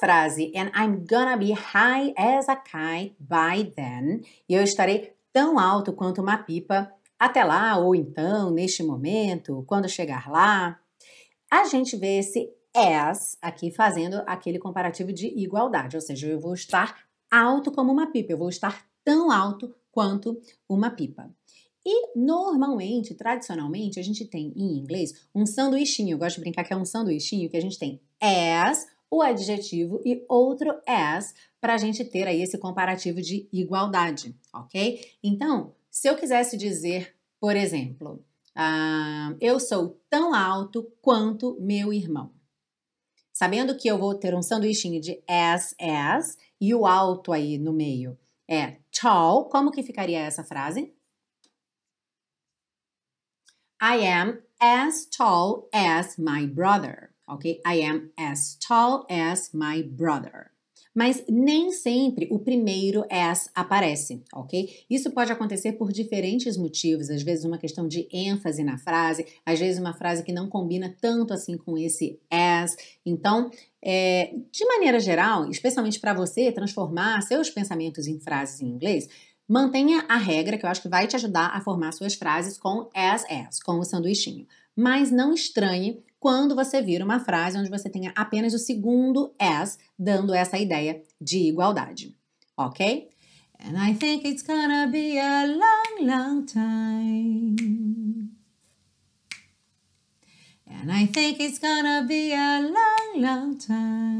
frase and I'm gonna be high as a kite by then, e eu estarei tão alto quanto uma pipa até lá ou então neste momento, quando chegar lá, a gente vê esse as aqui fazendo aquele comparativo de igualdade, ou seja, eu vou estar alto como uma pipa, eu vou estar tão alto quanto uma pipa. E normalmente, tradicionalmente, a gente tem em inglês um sanduichinho. Eu gosto de brincar que é um sanduichinho que a gente tem as o adjetivo e outro as para a gente ter aí esse comparativo de igualdade, ok? Então, se eu quisesse dizer, por exemplo, uh, eu sou tão alto quanto meu irmão. Sabendo que eu vou ter um sanduíchinho de as, as e o alto aí no meio é tall, como que ficaria essa frase? I am as tall as my brother ok? I am as tall as my brother. Mas nem sempre o primeiro as aparece, ok? Isso pode acontecer por diferentes motivos, às vezes uma questão de ênfase na frase, às vezes uma frase que não combina tanto assim com esse as. Então, é, de maneira geral, especialmente para você transformar seus pensamentos em frases em inglês, Mantenha a regra, que eu acho que vai te ajudar a formar suas frases com as as, com o sanduichinho. Mas não estranhe quando você vir uma frase onde você tenha apenas o segundo as, dando essa ideia de igualdade. Ok? And I think it's gonna be a long, long time. And I think it's gonna be a long, long time.